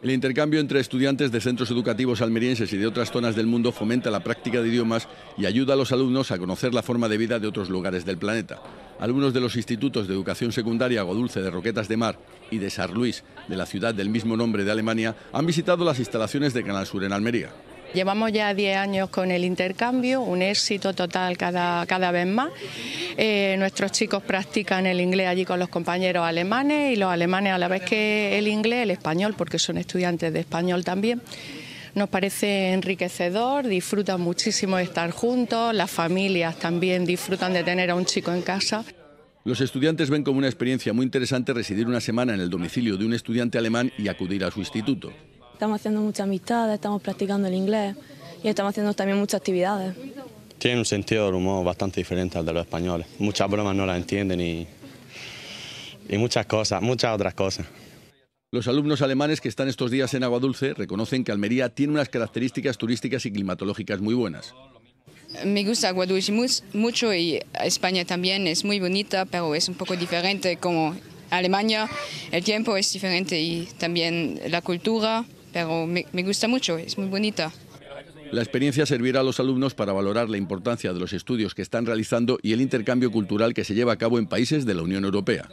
El intercambio entre estudiantes de centros educativos almerienses y de otras zonas del mundo fomenta la práctica de idiomas y ayuda a los alumnos a conocer la forma de vida de otros lugares del planeta. Algunos de los institutos de educación secundaria dulce de Roquetas de Mar y de San Luis, de la ciudad del mismo nombre de Alemania, han visitado las instalaciones de Canal Sur en Almería. Llevamos ya 10 años con el intercambio, un éxito total cada, vez más. Eh, nuestros chicos practican el inglés allí con los compañeros alemanes y los alemanes a la vez que el inglés, el español, porque son estudiantes de español también. Nos parece enriquecedor, disfrutan muchísimo de estar juntos, las familias también disfrutan de tener a un chico en casa. Los estudiantes ven como una experiencia muy interesante residir una semana en el domicilio de un estudiante alemán y acudir a su instituto. Estamos haciendo muchas amistades, estamos practicando el inglés y estamos haciendo también muchas actividades. Tiene un sentido de humor bastante diferente al de los españoles. Muchas bromas no las entienden y, y muchas cosas, muchas otras cosas. Los alumnos alemanes que están estos días en Agua Dulce reconocen que Almería tiene unas características turísticas y climatológicas muy buenas. Me gusta Agua Dulce mucho y España también es muy bonita, pero es un poco diferente como Alemania. El tiempo es diferente y también la cultura me gusta mucho, es muy bonita. La experiencia servirá a los alumnos para valorar la importancia de los estudios que están realizando y el intercambio cultural que se lleva a cabo en países de la Unión Europea.